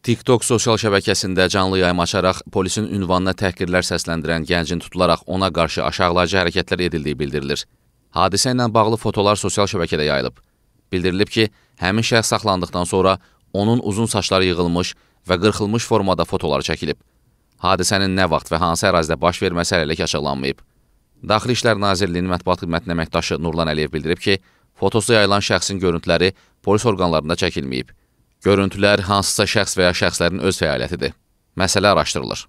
TikTok sosial şəbəkəsində canlı yayım açaraq polisin ünvanına təhqirlər səsləndirən gəncin tutularaq ona qarşı aşağılayıcı hərəkətlər edildiyi bildirilir. Hadisə ilə bağlı fotolar sosial şəbəkədə yayılıb. Bildirilib ki, həmin şəxs saxlandıqdan sonra onun uzun saçları yığılmış və qırxılmış formada fotolar çəkilib. Hadisənin nə vaxt və hansı ərazidə baş verməsi hələlik açıqlanmayıb. Daxili İşlər Nazirliyinin mətbuat xidmətinin əməkdaşı Nurlan Əliyev bildirib ki, fotosu yayılan şəxsin görüntüləri polis orqanlarında çəkilməyib. Görüntülər hansısa şəxs və ya şəxslərin öz fəaliyyətidir. Məsələ araşdırılır.